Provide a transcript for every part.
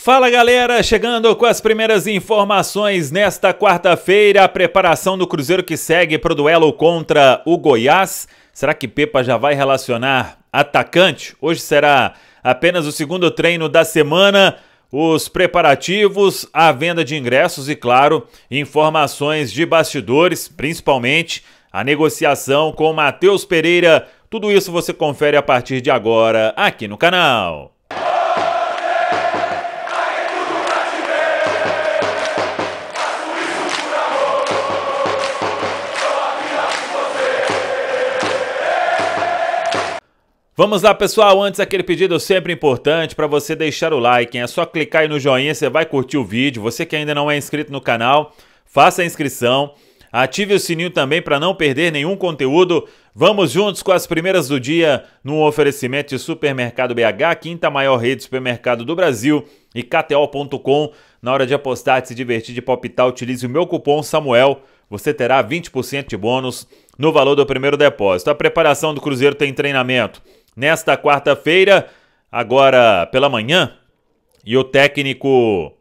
Fala galera, chegando com as primeiras informações nesta quarta-feira, a preparação do Cruzeiro que segue para o duelo contra o Goiás. Será que Pepa já vai relacionar atacante? Hoje será apenas o segundo treino da semana. Os preparativos, a venda de ingressos e, claro, informações de bastidores, principalmente a negociação com Matheus Pereira. Tudo isso você confere a partir de agora aqui no canal. Vamos lá, pessoal. Antes, aquele pedido sempre importante para você deixar o like. Hein? É só clicar aí no joinha, você vai curtir o vídeo. Você que ainda não é inscrito no canal, faça a inscrição. Ative o sininho também para não perder nenhum conteúdo. Vamos juntos com as primeiras do dia no oferecimento de Supermercado BH, quinta maior rede de supermercado do Brasil e KTO.com. Na hora de apostar, de se divertir, de palpitar, utilize o meu cupom SAMUEL. Você terá 20% de bônus no valor do primeiro depósito. A preparação do Cruzeiro tem treinamento nesta quarta-feira, agora pela manhã, e o técnico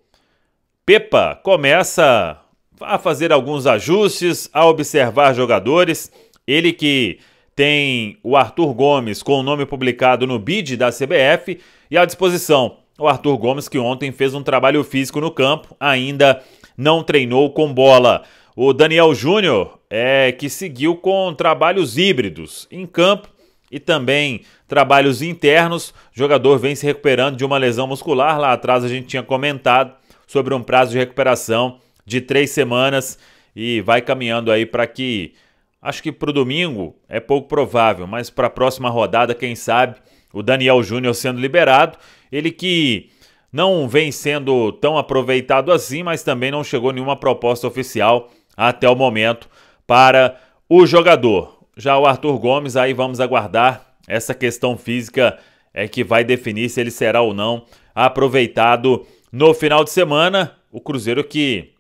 Pepa começa a fazer alguns ajustes, a observar jogadores. Ele que tem o Arthur Gomes com o nome publicado no bid da CBF e à disposição. O Arthur Gomes que ontem fez um trabalho físico no campo, ainda não treinou com bola. O Daniel Júnior é que seguiu com trabalhos híbridos em campo e também trabalhos internos. O jogador vem se recuperando de uma lesão muscular. Lá atrás a gente tinha comentado sobre um prazo de recuperação de três semanas e vai caminhando aí para que. Acho que para o domingo é pouco provável, mas para a próxima rodada, quem sabe, o Daniel Júnior sendo liberado. Ele que não vem sendo tão aproveitado assim, mas também não chegou nenhuma proposta oficial até o momento para o jogador. Já o Arthur Gomes, aí vamos aguardar. Essa questão física é que vai definir se ele será ou não aproveitado no final de semana. O Cruzeiro que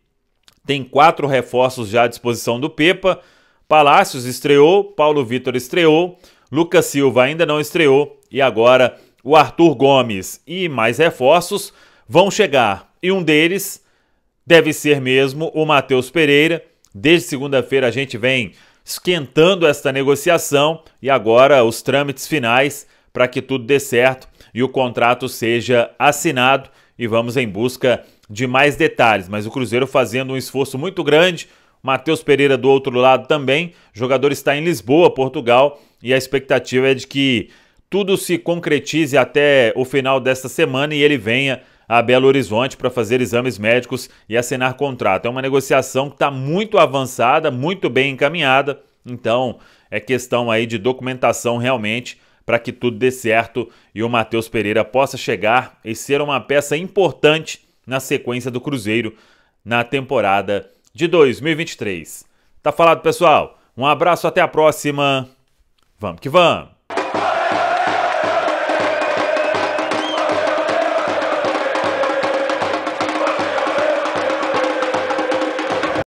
tem quatro reforços já à disposição do Pepa. Palácios estreou, Paulo Vitor estreou, Lucas Silva ainda não estreou e agora o Arthur Gomes e mais reforços vão chegar. E um deles deve ser mesmo o Matheus Pereira. Desde segunda-feira a gente vem esquentando esta negociação e agora os trâmites finais para que tudo dê certo e o contrato seja assinado e vamos em busca de mais detalhes. Mas o Cruzeiro fazendo um esforço muito grande, Matheus Pereira do outro lado também, o jogador está em Lisboa, Portugal, e a expectativa é de que tudo se concretize até o final desta semana e ele venha a Belo Horizonte para fazer exames médicos e assinar contrato. É uma negociação que está muito avançada, muito bem encaminhada, então é questão aí de documentação realmente para que tudo dê certo e o Matheus Pereira possa chegar e ser uma peça importante na sequência do Cruzeiro na temporada de 2023. Tá falado, pessoal? Um abraço, até a próxima. Vamos que vamos!